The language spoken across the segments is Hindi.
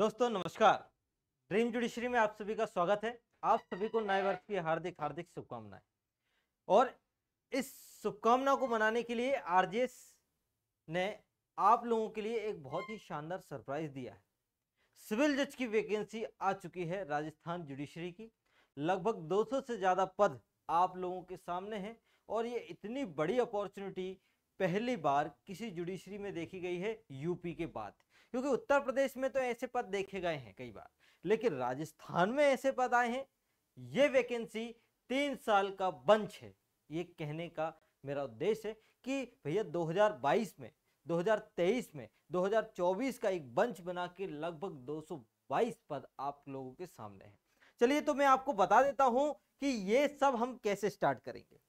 दोस्तों नमस्कार ड्रीम जुडिशरी में आप सभी का स्वागत है आप सभी को नए वर्ष की हार्दिक हार्दिक शुभकामनाएं और इस शुभकामना को मनाने के लिए आरजेस ने आप लोगों के लिए एक बहुत ही शानदार सरप्राइज दिया है सिविल जज की वैकेंसी आ चुकी है राजस्थान जुडिशरी की लगभग 200 से ज़्यादा पद आप लोगों के सामने हैं और ये इतनी बड़ी अपॉर्चुनिटी पहली बार किसी जुडिशरी में देखी गई है यूपी के बाद क्योंकि उत्तर प्रदेश में तो ऐसे पद देखे गए हैं कई बार लेकिन राजस्थान में ऐसे पद आए हैं ये वैकेंसी तीन साल का बंच है ये कहने का मेरा उद्देश्य है कि भैया 2022 में 2023 में 2024 का एक बंच बना के लगभग 222 पद आप लोगों के सामने है चलिए तो मैं आपको बता देता हूं कि ये सब हम कैसे स्टार्ट करेंगे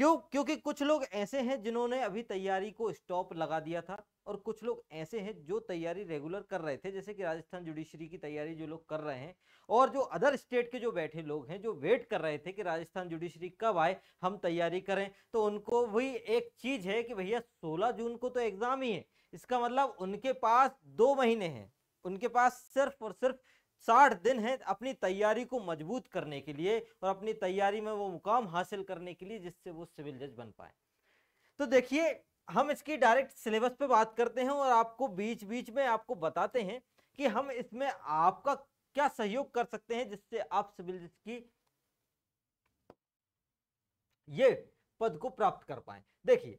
क्यों क्योंकि कुछ लोग ऐसे हैं जिन्होंने अभी तैयारी को स्टॉप लगा दिया था और कुछ लोग ऐसे हैं जो तैयारी रेगुलर कर रहे थे जैसे कि राजस्थान जुडिशरी की तैयारी जो लोग कर रहे हैं और जो अदर स्टेट के जो बैठे लोग हैं जो वेट कर रहे थे कि राजस्थान जुडिशरी कब आए हम तैयारी करें तो उनको भी एक चीज़ है कि भैया सोलह जून को तो एग्ज़ाम ही है इसका मतलब उनके पास दो महीने हैं उनके पास सिर्फ और सिर्फ साठ दिन है अपनी तैयारी को मजबूत करने के लिए और अपनी तैयारी में वो मुकाम हासिल करने के लिए जिससे वो सिविल जज बन पाए तो देखिए हम इसकी डायरेक्ट सिलेबस पे बात करते हैं और आपको बीच बीच में आपको बताते हैं कि हम इसमें आपका क्या सहयोग कर सकते हैं जिससे आप सिविल जज की ये पद को प्राप्त कर पाए देखिए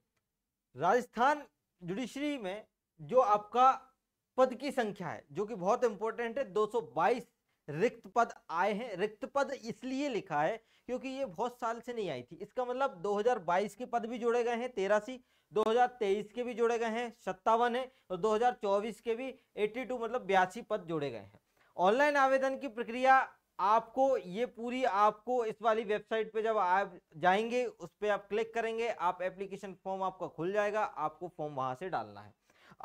राजस्थान जुडिशरी में जो आपका पद की संख्या है जो कि बहुत इंपॉर्टेंट है 222 रिक्त पद आए हैं रिक्त पद इसलिए लिखा है क्योंकि ये बहुत साल से नहीं आई थी इसका मतलब 2022 के पद भी जोड़े गए हैं तेरासी 2023 के भी जोड़े गए हैं सत्तावन है और 2024 के भी 82 मतलब बयासी पद जोड़े गए हैं ऑनलाइन आवेदन की प्रक्रिया आपको ये पूरी आपको इस वाली वेबसाइट पे जब आप जाएंगे उस पर आप क्लिक करेंगे आप एप्लीकेशन फॉर्म आपका खुल जाएगा आपको फॉर्म वहां से डालना है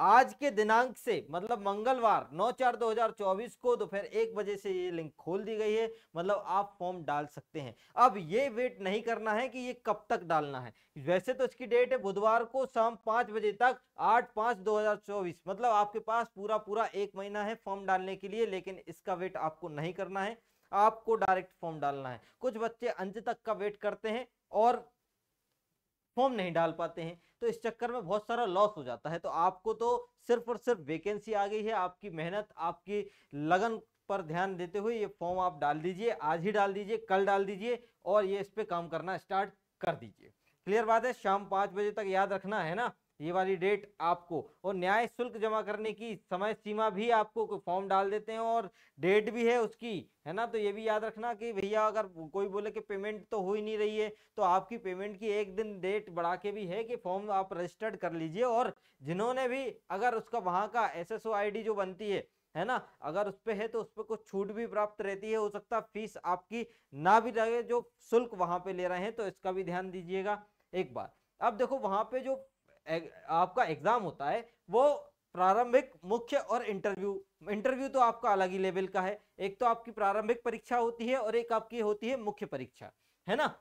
आज के दिनांक से मतलब मंगलवार 9 चार 2024 को दोपहर तो एक बजे से ये लिंक खोल दी गई है मतलब आप फॉर्म डाल सकते हैं अब ये वेट नहीं करना है कि ये कब तक डालना है वैसे तो इसकी डेट है बुधवार को शाम पांच बजे तक आठ पांच 2024 मतलब आपके पास पूरा पूरा एक महीना है फॉर्म डालने के लिए लेकिन इसका वेट आपको नहीं करना है आपको डायरेक्ट फॉर्म डालना है कुछ बच्चे अंत तक का वेट करते हैं और फॉर्म नहीं डाल पाते हैं तो इस चक्कर में बहुत सारा लॉस हो जाता है तो आपको तो सिर्फ और सिर्फ वैकेंसी आ गई है आपकी मेहनत आपकी लगन पर ध्यान देते हुए ये फॉर्म आप डाल दीजिए आज ही डाल दीजिए कल डाल दीजिए और ये इस पर काम करना स्टार्ट कर दीजिए क्लियर बात है शाम पाँच बजे तक याद रखना है ना ये वाली डेट आपको और न्याय शुल्क जमा करने की समय सीमा भी आपको फॉर्म डाल देते हैं और डेट भी है उसकी है ना तो ये भी याद रखना कि भैया अगर कोई बोले कि पेमेंट तो हो ही नहीं रही है तो आपकी पेमेंट की एक दिन डेट बढ़ा के भी है कि फॉर्म आप रजिस्टर्ड कर लीजिए और जिन्होंने भी अगर उसका वहाँ का एस एस जो बनती है है ना अगर उस पर है तो उस पर कुछ छूट भी प्राप्त रहती है हो सकता फीस आपकी ना भी लगे जो शुल्क वहाँ पर ले रहे हैं तो इसका भी ध्यान दीजिएगा एक बार अब देखो वहाँ पे जो आपका एग्ज़ाम होता है वो प्रारंभिक मुख्य और इंटरव्यू इंटरव्यू तो आपका अलग ही लेवल का है एक तो आपकी प्रारंभिक परीक्षा होती है और एक आपकी होती है मुख्य परीक्षा है ना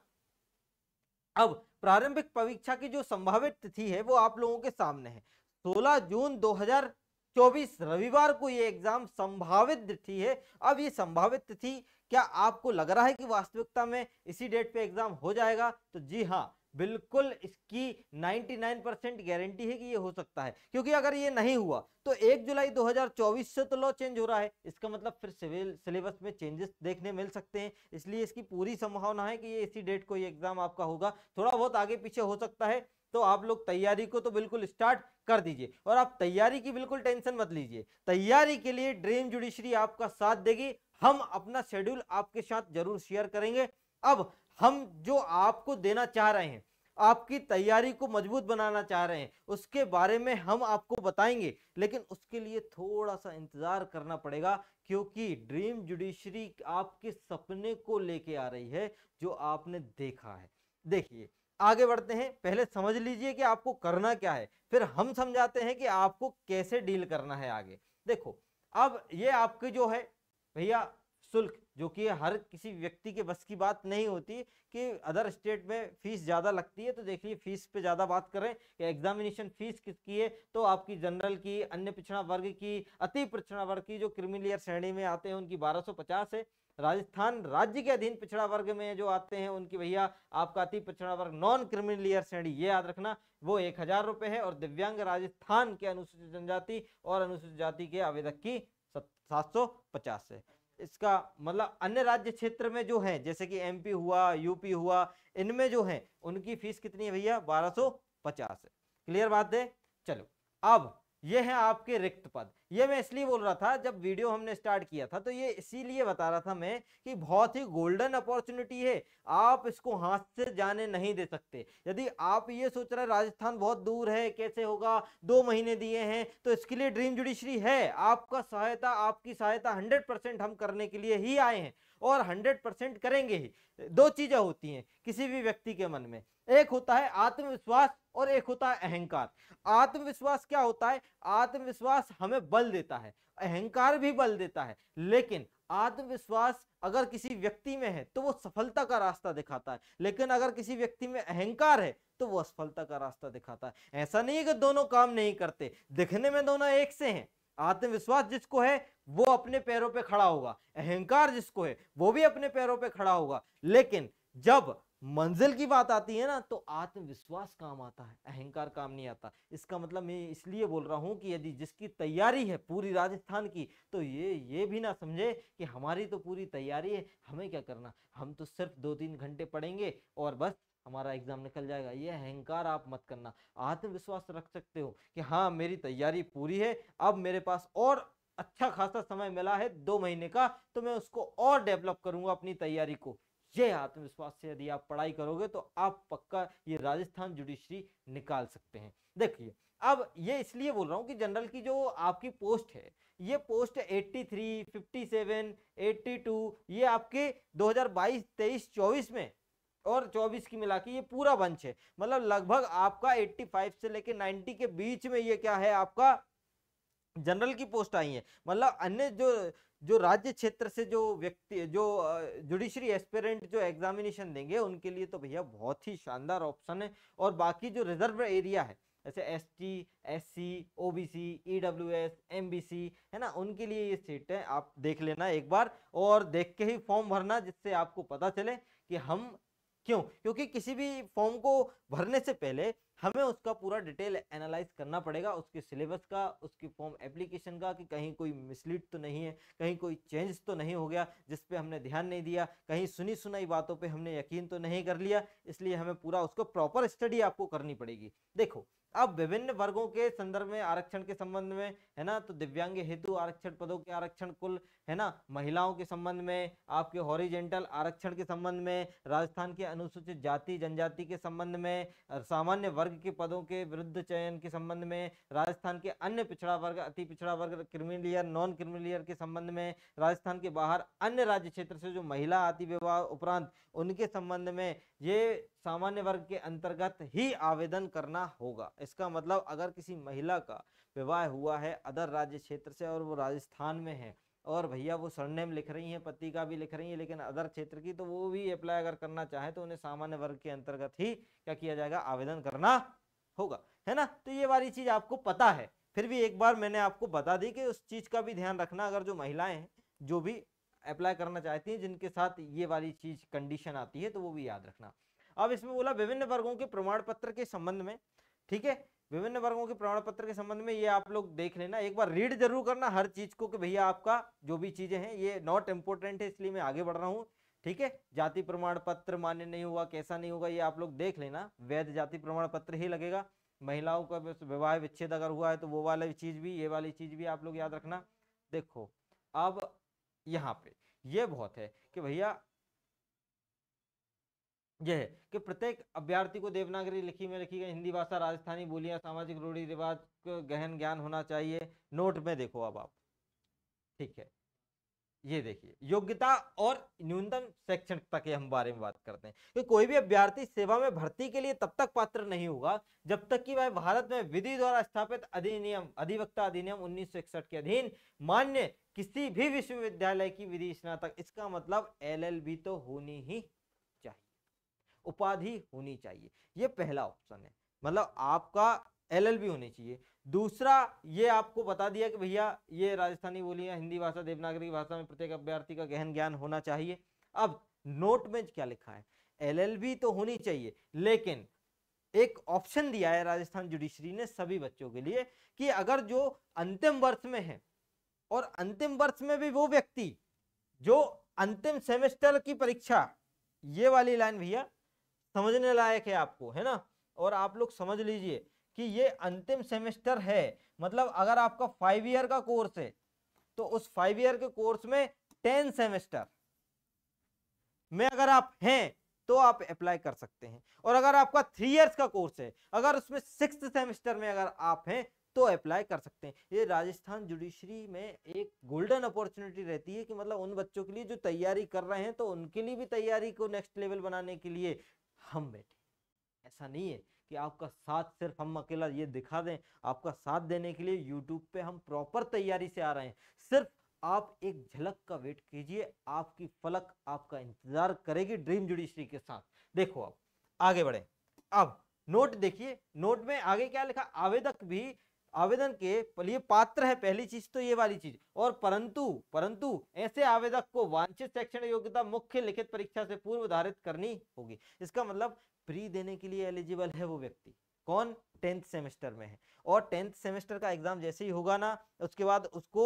अब प्रारंभिक परीक्षा की जो संभावित तिथि है वो आप लोगों के सामने है 16 जून 2024 रविवार को ये एग्जाम संभावित तिथि है अब ये संभावित तिथि क्या आपको लग रहा है कि वास्तविकता में इसी डेट पे एग्जाम हो जाएगा तो जी हाँ बिल्कुल इसकी 99 परसेंट गारंटी है कि ये हो सकता है क्योंकि अगर ये नहीं हुआ तो 1 जुलाई 2024 से तो लॉ चेंज हो रहा है इसका मतलब फिर सिविल सिलेबस में चेंजेस देखने मिल सकते हैं इसलिए इसकी पूरी संभावना है कि ये इसी डेट को ये एग्जाम आपका होगा थोड़ा बहुत आगे पीछे हो सकता है तो आप लोग तैयारी को तो बिल्कुल स्टार्ट कर दीजिए और आप तैयारी की बिल्कुल टेंशन मत लीजिए तैयारी के लिए ड्रीम जुडिशरी आपका साथ देगी हम अपना शेड्यूल आपके साथ जरूर शेयर करेंगे अब हम जो आपको देना चाह रहे हैं आपकी तैयारी को मजबूत बनाना चाह रहे हैं उसके बारे में हम आपको बताएंगे लेकिन उसके लिए थोड़ा सा इंतज़ार करना पड़ेगा क्योंकि ड्रीम जुडिशरी आपके सपने को लेके आ रही है जो आपने देखा है देखिए आगे बढ़ते हैं पहले समझ लीजिए कि आपको करना क्या है फिर हम समझाते हैं कि आपको कैसे डील करना है आगे देखो अब ये आपके जो है भैया शुल्क जो कि हर किसी व्यक्ति के बस की बात नहीं होती कि अदर स्टेट में फीस ज़्यादा लगती है तो देखिए फीस पे ज़्यादा बात करें कि एग्जामिनेशन फीस किसकी है तो आपकी जनरल की अन्य पिछड़ा वर्ग की अति पिछड़ा वर्ग की जो क्रिमिलियर श्रेणी में आते हैं उनकी 1250 है राजस्थान राज्य के अधीन पिछड़ा वर्ग में जो आते हैं उनकी भैया आपका अति पिछड़ा वर्ग नॉन क्रिमिनलियर श्रेणी ये याद रखना वो एक हजार रुपये है और दिव्यांग राजस्थान के अनुसूचित जनजाति और अनुसूचित जाति के आवेदक की सात सौ पचास है इसका मतलब अन्य राज्य क्षेत्र में जो है जैसे कि एमपी हुआ यूपी हुआ इनमें जो है उनकी फीस कितनी है भैया बारह सौ पचास क्लियर बात है चलो अब ये है आपके रिक्त पद ये मैं इसलिए बोल रहा था जब वीडियो हमने स्टार्ट किया था तो ये इसीलिए बता रहा था मैं कि बहुत ही गोल्डन अपॉर्चुनिटी है आप इसको हाथ से जाने नहीं दे सकते यदि आप ये सोच रहे राजस्थान बहुत दूर है कैसे होगा दो महीने दिए हैं तो इसके लिए ड्रीम जुडिशरी है आपका सहायता आपकी सहायता हंड्रेड हम करने के लिए ही आए हैं और हंड्रेड करेंगे ही दो चीज़ें होती हैं किसी भी व्यक्ति के मन में एक होता है आत्मविश्वास और एक होता है अहंकार आत्मविश्वास क्या होता है आत्मविश्वास हमें बल देता है अहंकार भी बल देता है लेकिन आत्मविश्वास अगर किसी व्यक्ति में है तो वो सफलता का रास्ता दिखाता है लेकिन अगर किसी व्यक्ति में अहंकार है तो वो असफलता का रास्ता दिखाता है ऐसा नहीं है कि दोनों काम नहीं करते दिखने में दोनों एक से हैं आत्मविश्वास जिसको है वो अपने पैरों पे खड़ा होगा अहंकार जिसको है वो भी अपने पैरों पे खड़ा होगा लेकिन जब मंजिल की बात आती है ना तो आत्मविश्वास काम आता है अहंकार काम नहीं आता इसका मतलब मैं इसलिए बोल रहा हूँ कि यदि जिसकी तैयारी है पूरी राजस्थान की तो ये ये भी ना समझे कि हमारी तो पूरी तैयारी है हमें क्या करना हम तो सिर्फ दो तीन घंटे पढ़ेंगे और बस हमारा एग्जाम निकल जाएगा ये अहंकार आप मत करना आत्मविश्वास रख सकते हो कि हाँ मेरी तैयारी पूरी है अब मेरे पास और अच्छा खासा समय मिला है दो महीने का तो मैं उसको और डेवलप करूंगा अपनी तैयारी को ये आत्मविश्वास से यदि आप पढ़ाई करोगे तो आप पक्का ये राजस्थान जुडिशरी निकाल सकते हैं देखिए अब ये इसलिए बोल रहा हूँ कि जनरल की जो आपकी पोस्ट है ये पोस्ट 83, 57, 82 ये आपके 2022, 23, 24 में और 24 की मिला के ये पूरा बंच है मतलब लगभग आपका 85 से लेकर 90 के बीच में ये क्या है आपका जनरल की पोस्ट आई है मतलब अन्य जो जो राज्य क्षेत्र से जो व्यक्ति जो जुडिशरी एस्पिरेंट जो एग्जामिनेशन देंगे उनके लिए तो भैया बहुत ही शानदार ऑप्शन है और बाकी जो रिजर्व एरिया है जैसे S T S C O B C E W S M B C है ना उनके लिए ये सीट है आप देख लेना एक बार और देख के ही फॉर्म भरना जिससे आपको पता चले कि हम क्यों क्योंकि किसी भी फॉर्म को भरने से पहले हमें उसका पूरा डिटेल एनालाइज करना पड़ेगा उसके सिलेबस का उसकी फॉर्म एप्लीकेशन का कि कहीं कोई मिसलीड तो नहीं है कहीं कोई चेंज तो नहीं हो गया जिस पे हमने ध्यान नहीं दिया कहीं सुनी सुनाई बातों पे हमने यकीन तो नहीं कर लिया इसलिए हमें पूरा उसको प्रॉपर स्टडी आपको करनी पड़ेगी देखो अब विभिन्न वर्गों के संदर्भ में आरक्षण के संबंध में है ना तो दिव्यांग हेतु आरक्षण पदों के आरक्षण कुल है ना महिलाओं के संबंध में आपके हॉरिजेंटल आरक्षण के संबंध में राजस्थान के अनुसूचित जाति जनजाति के संबंध में सामान्य वर्ग के पदों के विरुद्ध चयन के संबंध में राजस्थान के अन्य पिछड़ा वर्ग अति पिछड़ा वर्ग क्रिमिलियर नॉन क्रिमिलियर के संबंध में राजस्थान के बाहर अन्य राज्य क्षेत्र से जो महिला आती विवाह उपरांत उनके संबंध में ये सामान्य वर्ग के अंतर्गत ही आवेदन करना होगा इसका मतलब अगर किसी महिला का विवाह हुआ है अदर राज्य क्षेत्र से और वो राजस्थान में है और भैया वो सरनेम लिख रही हैं पति का भी लिख रही हैं लेकिन अदर क्षेत्र की तो वो भी अप्लाई अगर करना चाहे तो उन्हें सामान्य वर्ग के अंतर्गत ही क्या किया जाएगा आवेदन करना होगा है ना तो ये वाली चीज़ आपको पता है फिर भी एक बार मैंने आपको बता दी कि उस चीज़ का भी ध्यान रखना अगर जो महिलाएं हैं जो भी अप्लाई करना चाहती हैं जिनके साथ ये वाली चीज कंडीशन आती है तो वो भी याद रखना अब इसमें बोला विभिन्न वर्गों के प्रमाण पत्र के संबंध में ठीक है विभिन्न वर्गों के प्रमाण पत्र के संबंध में ये आप लोग देख लेना एक बार रीड जरूर करना हर चीज को कि भैया आपका जो भी चीजें हैं ये नॉट इम्पोर्टेंट है इसलिए मैं आगे बढ़ रहा हूँ ठीक है जाति प्रमाण पत्र मान्य नहीं हुआ कैसा नहीं होगा ये आप लोग देख लेना वैध जाति प्रमाण पत्र ही लगेगा महिलाओं का विवाह विच्छेद अगर हुआ है तो वो वाली चीज भी ये वाली चीज भी आप लोग याद रखना देखो अब यहाँ पे ये बहुत है कि भैया यह है कि प्रत्येक अभ्यर्थी को देवनागरी लिखी में लिखी गई हिंदी भाषा राजस्थानी बोलियां सामाजिक रूढ़ी रिवाज गहन ज्ञान होना चाहिए नोट में देखो अब आप ठीक है ये देखिए योग्यता और न्यूनतम शैक्षणिकता के हम बारे में बात करते हैं कि कोई भी अभ्यर्थी सेवा में भर्ती के लिए तब तक पात्र नहीं होगा जब तक कि वह भारत में विधि द्वारा स्थापित अधिनियम अधिवक्ता अधिनियम उन्नीस के अधीन मान्य किसी भी विश्वविद्यालय की विधि स्नातक इसका मतलब एलएलबी तो होनी ही चाहिए उपाधि होनी चाहिए ये पहला ऑप्शन है मतलब आपका एलएलबी होनी चाहिए दूसरा ये आपको बता दिया कि भैया ये राजस्थानी बोलियां हिंदी भाषा देवनागरी भाषा में प्रत्येक अभ्यर्थी का गहन ज्ञान होना चाहिए अब नोट में क्या लिखा है एलएलबी तो होनी चाहिए लेकिन एक ऑप्शन दिया है राजस्थान जुडिशरी ने सभी बच्चों के लिए कि अगर जो अंतिम वर्ष में है और अंतिम वर्ष में भी वो व्यक्ति जो अंतिम सेमेस्टर की परीक्षा ये वाली लाइन भैया समझने लायक है आपको है ना और आप लोग समझ लीजिए कि ये अंतिम सेमेस्टर है मतलब अगर आपका फाइव ईयर का कोर्स है तो उस फाइव ईयर के कोर्स में टेन सेमेस्टर में अगर आप हैं तो आप अप्लाई कर सकते हैं और अगर आपका थ्री इयर्स का कोर्स है अगर उसमें सिक्स सेमेस्टर में अगर आप हैं तो अप्लाई कर सकते हैं ये राजस्थान जुडिशरी में एक गोल्डन अपॉर्चुनिटी रहती है कि मतलब उन बच्चों के लिए जो तैयारी कर रहे हैं तो उनके लिए भी तैयारी को नेक्स्ट लेवल बनाने के लिए हम बैठे ऐसा नहीं है कि आपका साथ सिर्फ हम अकेला ये दिखा दें आपका साथ देने के लिए यूट्यूब पे हम प्रॉपर तैयारी से आ रहे हैं सिर्फ आप एक झलक का वेट कीजिए आपकी फलक आपका इंतजार करेगी ड्रीम जुडिशरी के साथ देखो आप आगे बढ़े अब नोट देखिए नोट में आगे क्या लिखा आवेदक भी आवेदन के लिए पात्र है पहली चीज तो ये वाली चीज और परंतु परंतु ऐसे आवेदक को वांछित शैक्षणिक योग्यता मुख्य लिखित परीक्षा से पूर्व धारित करनी होगी इसका मतलब प्री देने के लिए एलिजिबल है वो व्यक्ति कौन टेंथ सेमेस्टर में है और टेंथ सेमेस्टर का एग्जाम जैसे ही होगा ना उसके बाद उसको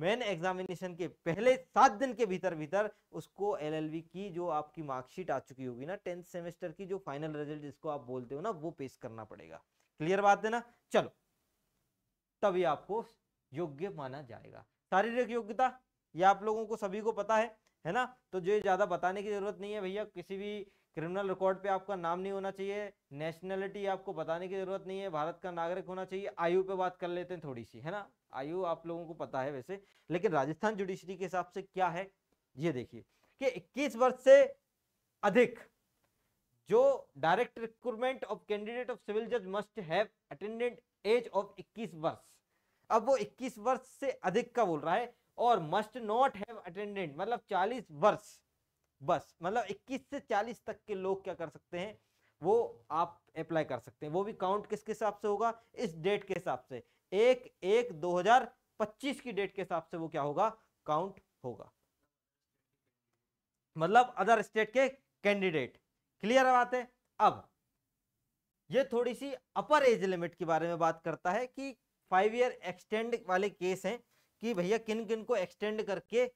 मेन एग्जामिनेशन के पहले सात दिन के भीतर भीतर उसको एलएलबी की जो आपकी मार्कशीट आ चुकी होगी ना टेंथ सेमेस्टर की जो फाइनल रिजल्ट जिसको आप बोलते हो ना वो पेश करना पड़ेगा क्लियर बात है ना चलो तभी आपको योग्य माना जाएगा शारीरिक योग्यता ये आप लोगों को सभी को पता है है ना तो जो ज़्यादा बताने की ज़रूरत नहीं है भैया किसी भी क्रिमिनल रिकॉर्ड पे आपका नाम नहीं होना चाहिए नेशनलिटी आपको बताने की ज़रूरत नहीं है भारत का नागरिक होना चाहिए आयु पे बात कर लेते हैं थोड़ी सी है ना आयु आप लोगों को पता है वैसे लेकिन राजस्थान जुडिशरी के हिसाब से क्या है ये देखिए कि इक्कीस वर्ष से अधिक जो direct recruitment of candidate of civil जज must have attended age of 21 वर्ष अब वो 21 वर्ष से अधिक का बोल रहा है और मस्ट नॉट हैव अटेंडेंट मतलब 40 वर्ष बस मतलब 21 से 40 तक के लोग क्या कर सकते हैं वो आप अप्लाई कर सकते हैं वो भी काउंट किसके हिसाब से होगा इस डेट के हिसाब से एक एक 2025 की डेट के हिसाब से वो क्या होगा काउंट होगा मतलब अदर स्टेट के कैंडिडेट क्लियर बात है अब ये थोड़ी सी अपर एज लिमिट के बारे में बात करता है कि फाइव ईयर एक्सटेंड वाले केस हैं कि भैया किन किन को एक्सटेंड करके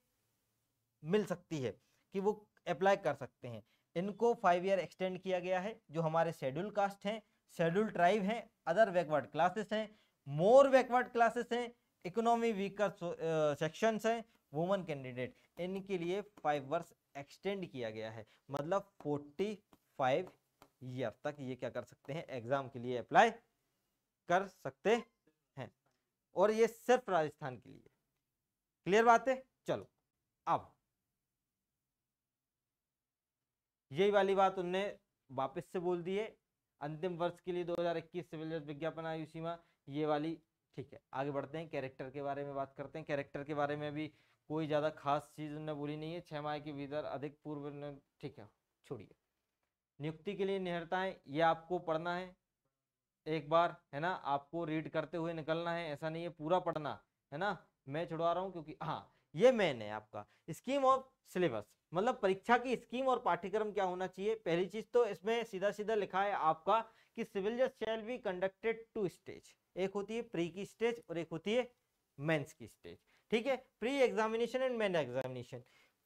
मिल सकती है कि वो अप्लाई कर सकते हैं इनको फाइव ईयर एक्सटेंड किया गया है जो हमारे शेड्यूल कास्ट हैं शेड्यूल ट्राइब हैं अदर बैकवर्ड क्लासेस हैं मोर बैकवर्ड क्लासेस हैं इकोनॉमी वीकर सेक्शंस हैं वुमन कैंडिडेट इनके लिए फाइव वर्ष एक्सटेंड किया गया है मतलब फोर्टी फाइव ईयर तक ये क्या कर सकते हैं एग्जाम के लिए अप्लाई कर सकते हैं और ये सिर्फ राजस्थान के लिए क्लियर बात है चलो अब यही वाली बात उनने वापस से बोल दी है अंतिम वर्ष के लिए 2021 सिविल जज विज्ञापन आयु सीमा ये वाली ठीक है आगे बढ़ते हैं कैरेक्टर के बारे में बात करते हैं कैरेक्टर के बारे में भी कोई ज़्यादा खास चीज़ उनने बोली नहीं है छह माह के भीतर अधिक पूर्व ठीक है छोड़िए नियुक्ति के लिए निहरताएं ये आपको पढ़ना है एक बार है ना आपको रीड करते हुए निकलना है ऐसा नहीं है पूरा पढ़ना है ना मैं छुड़वा रहा हूँ क्योंकि हाँ ये मेन है आपका स्कीम और सिलेबस मतलब परीक्षा की स्कीम और पाठ्यक्रम क्या होना चाहिए पहली चीज तो इसमें सीधा सीधा लिखा है आपका कि सिविल जज shall be conducted two stage एक होती है प्री की स्टेज और एक होती है मेंस की स्टेज ठीक है pre examination and main examination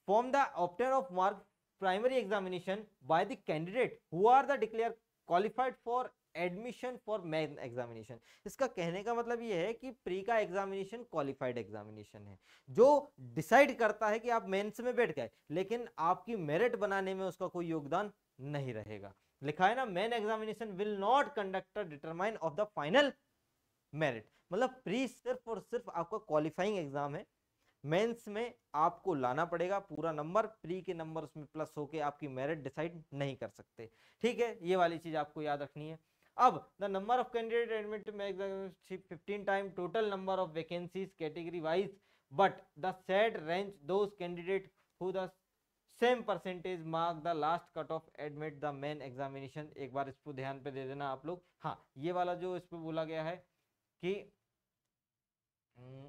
form the option of mark primary examination by the candidate who are the declared qualified for admission for main examination इसका कहने का मतलब ये है कि प्री का एग्जामिनेशन क्वालिफाइड एग्जामिनेशन है जो डिसाइड करता है कि आप मेंस में बैठ गए लेकिन आपकी मेरिट बनाने में उसका कोई योगदान नहीं रहेगा लिखा है ना main examination will not conductor determine of the final merit मतलब प्री सिर्फ और सिर्फ आपका क्वालिफाइंग एग्जाम है मेंस में आपको लाना पड़ेगा पूरा नंबर प्री के नंबर उसमें प्लस होके आपकी मेरिट डिसाइड नहीं कर सकते ठीक है ये वाली चीज आपको याद रखनी है अब the number of candidate admit fifteen time total number of vacancies category wise but the set range those candidate who the same percentage mark the last cut off admit the main examination एक बार इसको ध्यान पे दे देना आप लोग हाँ ये वाला जो इस पर बोला गया है कि हम्म,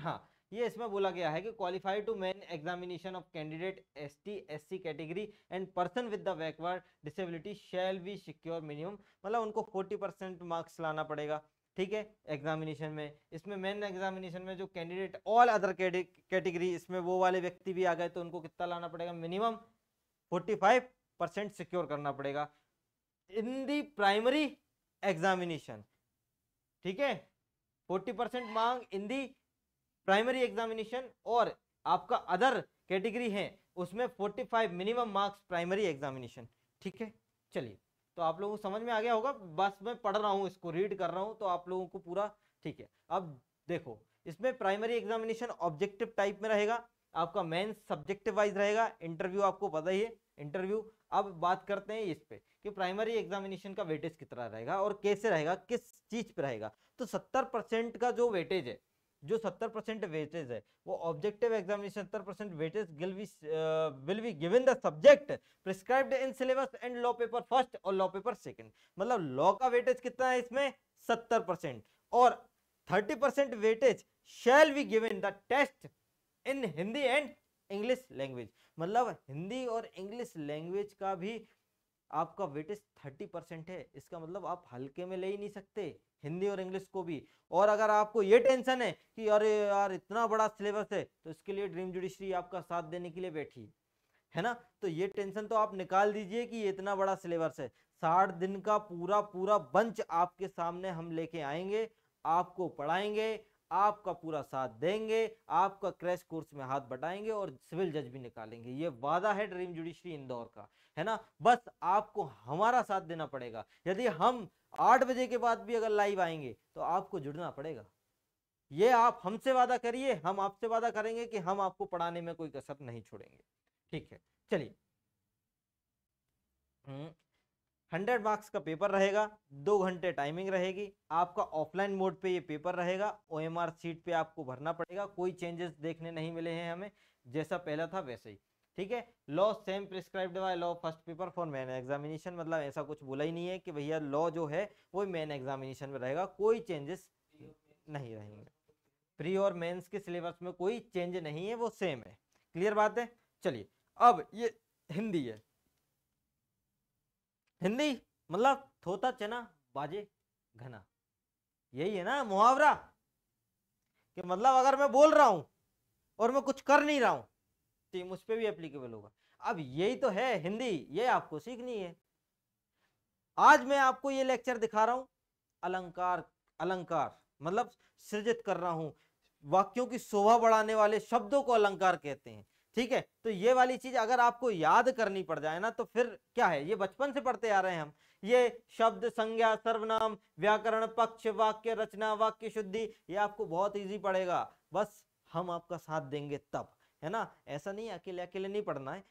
हाँ ये इसमें बोला गया है कि qualify to main examination of candidate S T S C category and person with the backward disability shall be secure minimum मतलब उनको फोर्टी परसेंट मार्क्स लाना पड़ेगा ठीक है एग्जामिनेशन में इसमें मेन एग्जामिनेशन में जो कैंडिडेट ऑल अदर कैटेगरी इसमें वो वाले व्यक्ति भी आ गए तो उनको कितना लाना पड़ेगा minimum forty five percent secure करना पड़ेगा इन दी प्राइमरी एग्जामिनेशन ठीक है फोर्टी परसेंट मांग इन दी प्राइमरी एग्जामिनेशन और आपका अदर कैटेगरी है उसमें 45 मिनिमम मार्क्स प्राइमरी एग्जामिनेशन ठीक है चलिए तो आप लोगों को समझ में आ गया होगा बस मैं पढ़ रहा हूँ इसको रीड कर रहा हूँ तो आप लोगों को पूरा ठीक है अब देखो इसमें प्राइमरी एग्जामिनेशन ऑब्जेक्टिव टाइप में रहेगा आपका मेन सब्जेक्टिव वाइज रहेगा इंटरव्यू आपको पता ही है इंटरव्यू अब बात करते हैं इस पे कि प्राइमरी एग्जामिनेशन का वेटेज कितना रहेगा और कैसे रहेगा किस चीज पे रहेगा तो सत्तर परसेंट का जो वेटेज है जो 70 परसेंट वेटेज है वो objective examination 70 percent weightage will be given the subject prescribed in syllabus and law paper first और लॉ पेपर सेकंड मतलब लॉ का वेटेज कितना है इसमें 70 परसेंट और 30 percent weightage shall be given the test in Hindi and English language मतलब हिंदी और इंग्लिश लैंग्वेज का भी आपका वेटेज थर्टी परसेंट है इसका मतलब आप हल्के में ले ही नहीं सकते हिंदी और इंग्लिश को भी और अगर आपको ये टेंशन है कि अरे यार इतना बड़ा सिलेबस है तो इसके लिए ड्रीम जुडिशरी आपका साथ देने के लिए बैठी है ना तो ये टेंशन तो आप निकाल दीजिए कि ये इतना बड़ा सिलेबस है साठ दिन का पूरा पूरा बंच आपके सामने हम लेके आएंगे आपको पढ़ाएंगे आपका पूरा साथ देंगे आपका क्रैश कोर्स में हाथ बटाएंगे और सिविल जज भी निकालेंगे ये वादा है ड्रीम जुडिशरी इंदौर का है ना बस आपको हमारा साथ देना पड़ेगा यदि हम आठ बजे के बाद भी अगर लाइव आएंगे तो आपको जुड़ना पड़ेगा ये आप हमसे वादा करिए हम आपसे वादा करेंगे कि हम आपको पढ़ाने में कोई कसर नहीं छोड़ेंगे ठीक है चलिए हम्म, हंड्रेड मार्क्स का पेपर रहेगा दो घंटे टाइमिंग रहेगी आपका ऑफलाइन मोड पे ये पेपर रहेगा ओ एम आर सीट पे आपको भरना पड़ेगा कोई चेंजेस देखने नहीं मिले हैं हमें जैसा पहला था वैसे ही ठीक है law same prescribed by law first paper for main examination मतलब ऐसा कुछ बोला ही नहीं है कि भैया लॉ जो है वो मैन एग्जामिनेशन में रहेगा कोई चेंजेस नहीं रहेंगे प्री और मेंस के सिलेबस में कोई चेंज नहीं है वो सेम है क्लियर बात है चलिए अब ये हिंदी है हिंदी मतलब थोता चना बाजे घना यही है ना मुहावरा कि मतलब अगर मैं बोल रहा हूं और मैं कुछ कर नहीं रहा हूं तो ये मुझ पर भी एप्लीकेबल होगा अब यही तो है हिंदी ये आपको सीखनी है आज मैं आपको ये लेक्चर दिखा रहा हूं अलंकार अलंकार मतलब सृजित कर रहा हूं वाक्यों की शोभा बढ़ाने वाले शब्दों को अलंकार कहते हैं ठीक है तो ये वाली चीज अगर आपको याद करनी पड़ जाए ना तो फिर क्या है ये बचपन से पढ़ते आ रहे हैं हम ये शब्द संज्ञा सर्वनाम व्याकरण पक्ष वाक्य रचना वाक्य शुद्धि ये आपको बहुत ईजी पड़ेगा बस हम आपका साथ देंगे तब है ना ऐसा नहीं अकेले अकेले नहीं पढ़ना है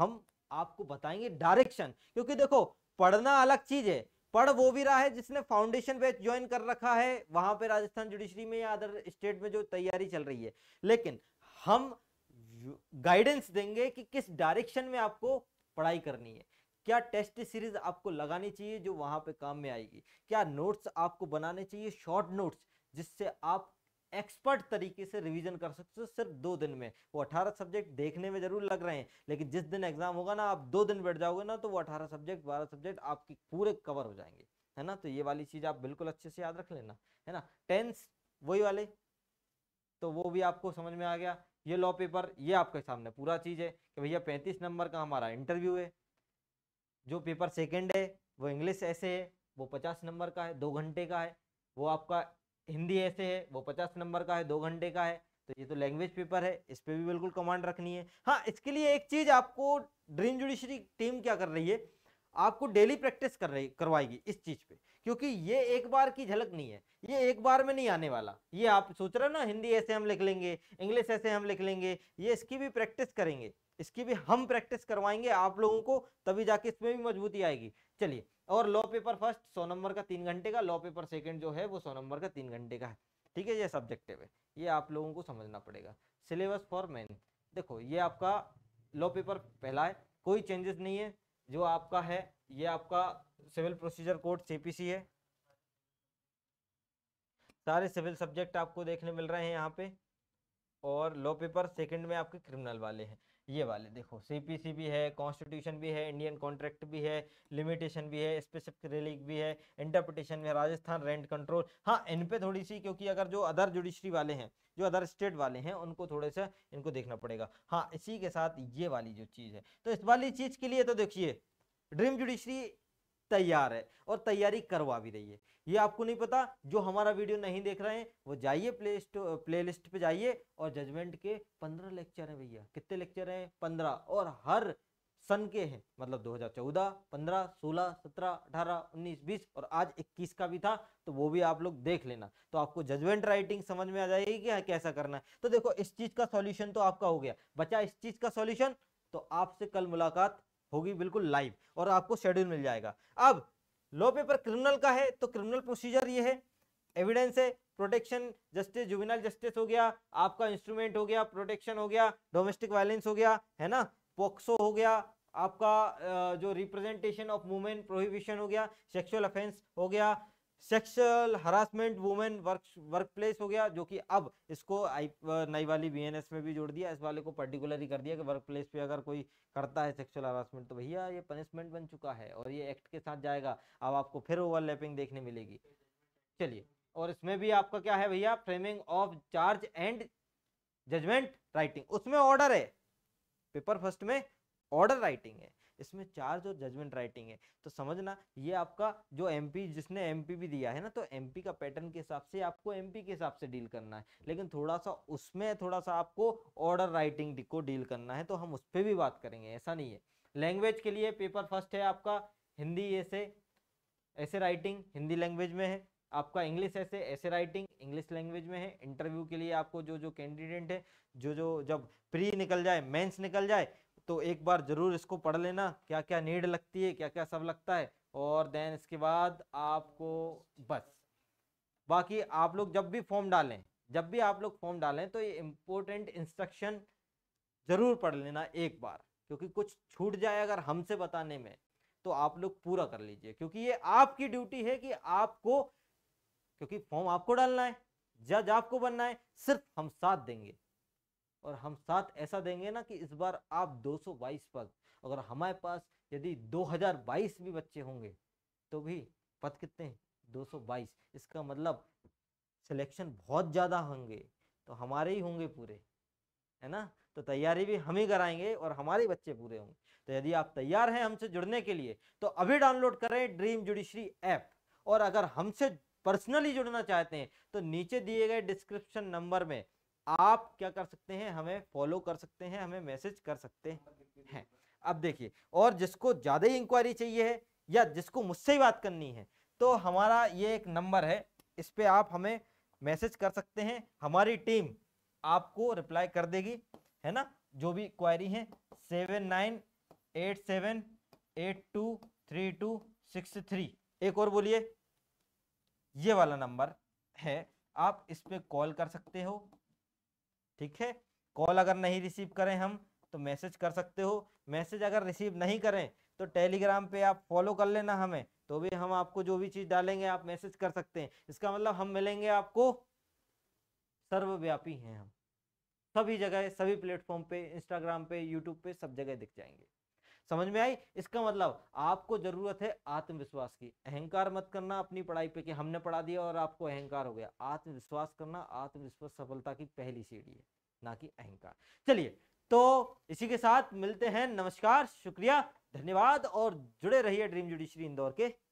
हम आपको बताएंगे डायरेक्शन क्योंकि देखो पढ़ना अलग चीज है पढ़ वो भी रहा है जिसने फाउंडेशन बैच ज्वाइन कर रखा है वहां पे राजस्थान जुडिशरी में या अदर स्टेट में जो तैयारी चल रही है लेकिन हम गाइडेंस देंगे कि किस डायरेक्शन में आपको पढ़ाई करनी है क्या टेस्ट सीरीज आपको लगानी चाहिए जो वहाँ पे काम में आएगी क्या नोट्स आपको बनाने चाहिए शॉर्ट नोट्स जिससे आप एक्सपर्ट तरीके से रिवीजन कर सकते हो सिर्फ दो दिन में वो अठारह सब्जेक्ट देखने में जरूर लग रहे हैं लेकिन जिस दिन एग्जाम होगा ना आप दो दिन बैठ जाओगे ना तो वो अठारह सब्जेक्ट बारह सब्जेक्ट आपके पूरे कवर हो जाएंगे है ना तो ये वाली चीज़ आप बिल्कुल अच्छे से याद रख लेना है ना टेंस वही वाले तो वो भी आपको समझ में आ गया ये लॉ पेपर ये आपके सामने पूरा चीज़ है कि भैया पैंतीस नंबर का हमारा इंटरव्यू है जो पेपर सेकेंड है वो इंग्लिश ऐसे है वो पचास नंबर का है दो घंटे का है वो आपका हिंदी ऐसे है वो पचास नंबर का है दो घंटे का है तो ये तो लैंग्वेज पेपर है इस पर भी बिल्कुल कमांड रखनी है हाँ इसके लिए एक चीज़ आपको ड्रीम जुडिशरी टीम क्या कर रही है आपको डेली प्रैक्टिस कर रही करवाएगी इस चीज़ पे क्योंकि ये एक बार की झलक नहीं है ये एक बार में नहीं आने वाला ये आप सोच रहे हो ना हिंदी ऐसे हम लिख लेंगे इंग्लिश ऐसे हम लिख लेंगे ये इसकी भी प्रैक्टिस करेंगे इसकी भी हम प्रैक्टिस करवाएंगे आप लोगों को तभी जाके इसमें भी मजबूती आएगी चलिए और लॉ पेपर फर्स्ट सौ नंबर का तीन घंटे का लॉ पेपर सेकेंड जो है वो सौ नंबर का तीन घंटे का है ठीक है ये सब्जेक्टिव है ये आप लोगों को समझना पड़ेगा सिलेबस फॉर मैन देखो ये आपका लॉ पेपर पहला है कोई चेंजेस नहीं है जो आपका है ये आपका सिविल प्रोसीजर कोड सीपीसी है सारे सिविल सब्जेक्ट आपको देखने मिल रहे हैं यहाँ पे और लॉ पेपर सेकंड में आपके क्रिमिनल वाले हैं ये वाले देखो सीपीसी भी है कॉन्स्टिट्यूशन भी है इंडियन कॉन्ट्रैक्ट भी है लिमिटेशन भी है स्पेसिफिक रिलीफ भी है इंटरप्रिटेशन में राजस्थान रेंट कंट्रोल हाँ इन पे थोड़ी सी क्योंकि अगर जो अदर जुडिशरी वाले हैं जो अदर स्टेट वाले हैं उनको थोड़े से इनको देखना पड़ेगा हाँ इसी के साथ ये वाली जो चीज़ है तो इस वाली चीज़ के लिए तो देखिए ड्रीम जुडिशरी तैयार है और तैयारी करवा भी रही है ये आपको नहीं पता जो हमारा वीडियो नहीं देख रहे हैं वो जाइए प्ले प्ले लिस्ट पर जाइए और जजमेंट के पंद्रह लेक्चर हैं भैया कितने लेक्चर हैं पंद्रह और हर सन के हैं मतलब 2014, 15, 16, 17, 18, 19, 20 और आज 21 का भी था तो वो भी आप लोग देख लेना तो आपको जजमेंट राइटिंग समझ में आ जाएगी कि हाँ, कैसा करना है तो देखो इस चीज का सॉल्यूशन तो आपका हो गया बचा इस चीज का सॉल्यूशन तो आपसे कल मुलाकात होगी बिल्कुल लाइव और आपको शेड्यूल मिल जाएगा अब लॉ पेपर क्रिमिनल का है तो क्रिमिनल प्रोसीजर ये है एविडेंस है प्रोटेक्शन जस्टिस जुबिनल जस्टिस हो गया आपका इंस्ट्रूमेंट हो गया प्रोटेक्शन हो गया डोमेस्टिक वायलेंस हो गया है ना पोक्सो हो गया आपका जो रिप्रेजेंटेशन ऑफ वुमेन प्रोहिबिशन हो गया सेक्सुअल अफेंस हो गया sexual harassment women work place हो गया जो कि अब इसको आई नई वाली बीएनएस में भी जोड़ दिया इस वाले को पर्टिकुलर ही कर दिया कि प्लेस पर अगर कोई करता है सेक्सुअल हरासमेंट तो भैया ये पनिशमेंट बन चुका है और ये एक्ट के साथ जाएगा अब आपको फिर ओवरलैपिंग देखने मिलेगी चलिए और इसमें भी आपका क्या है भैया framing of charge and judgment writing उसमें ऑर्डर है पेपर फर्स्ट में ऑर्डर राइटिंग है इसमें चार्ज और जजमेंट राइटिंग है तो समझना ये आपका जो एमपी जिसने एमपी भी दिया है ना तो एमपी का पैटर्न के हिसाब से आपको एमपी के हिसाब से डील करना है लेकिन थोड़ा सा उसमें थोड़ा सा आपको ऑर्डर राइटिंग को डील करना है तो हम उस पर भी बात करेंगे ऐसा नहीं है लैंग्वेज के लिए पेपर फर्स्ट है आपका हिंदी ऐसे ऐसे राइटिंग हिंदी लैंग्वेज में है आपका इंग्लिश ऐसे ऐसे राइटिंग इंग्लिश लैंग्वेज में है इंटरव्यू के लिए आपको जो जो कैंडिडेट है जो जो जब प्री निकल जाए मेंस निकल जाए तो एक बार ज़रूर इसको पढ़ लेना क्या क्या नीड लगती है क्या क्या सब लगता है और देन इसके बाद आपको बस बाकी आप लोग जब भी फॉर्म डालें जब भी आप लोग फॉर्म डालें तो ये इम्पोर्टेंट इंस्ट्रक्शन ज़रूर पढ़ लेना एक बार क्योंकि कुछ छूट जाए अगर हमसे बताने में तो आप लोग पूरा कर लीजिए क्योंकि ये आपकी ड्यूटी है कि आपको क्योंकि फॉर्म आपको डालना है जज आपको बनना है सिर्फ हम साथ देंगे और हम साथ ऐसा देंगे ना कि इस बार आप 222 पद अगर हमारे पास यदि 2022 भी बच्चे होंगे तो भी पद कितने 222 इसका मतलब सिलेक्शन बहुत ज़्यादा होंगे तो हमारे ही होंगे पूरे है ना तो तैयारी भी हम ही कराएंगे और हमारे बच्चे पूरे होंगे तो यदि आप तैयार हैं हमसे जुड़ने के लिए तो अभी डाउनलोड करें ड्रीम जुडिशरी ऐप और अगर हमसे पर्सनली जुड़ना चाहते हैं तो नीचे दिए गए डिस्क्रिप्शन नंबर में आप क्या कर सकते हैं हमें फॉलो कर सकते हैं हमें मैसेज कर सकते हैं अब देखिए और जिसको ज़्यादा ही इंक्वायरी चाहिए है या जिसको मुझसे ही बात करनी है तो हमारा ये एक नंबर है इस पर आप हमें मैसेज कर सकते हैं हमारी टीम आपको रिप्लाई कर देगी है ना जो भी क्वायरी है seven nine eight seven eight two three two six three एक और बोलिए ये वाला नंबर है आप इस पर कॉल कर सकते हो ठीक है कॉल अगर नहीं रिसीव करें हम तो मैसेज कर सकते हो मैसेज अगर रिसीव नहीं करें तो टेलीग्राम पे आप फॉलो कर लेना हमें तो भी हम आपको जो भी चीज़ डालेंगे आप मैसेज कर सकते हैं इसका मतलब हम मिलेंगे आपको सर्वव्यापी हैं हम सभी जगह सभी प्लेटफॉर्म पे इंस्टाग्राम पे यूट्यूब पे सब जगह दिख जाएंगे समझ में आई इसका मतलब आपको जरूरत है आत्मविश्वास की अहंकार मत करना अपनी पढ़ाई पे कि हमने पढ़ा दिया और आपको अहंकार हो गया आत्मविश्वास करना आत्मविश्वास सफलता की पहली सीढ़ी है ना कि अहंकार चलिए तो इसी के साथ मिलते हैं नमस्कार शुक्रिया धन्यवाद और जुड़े रहिए ड्रीम जुडिशरी इंदौर के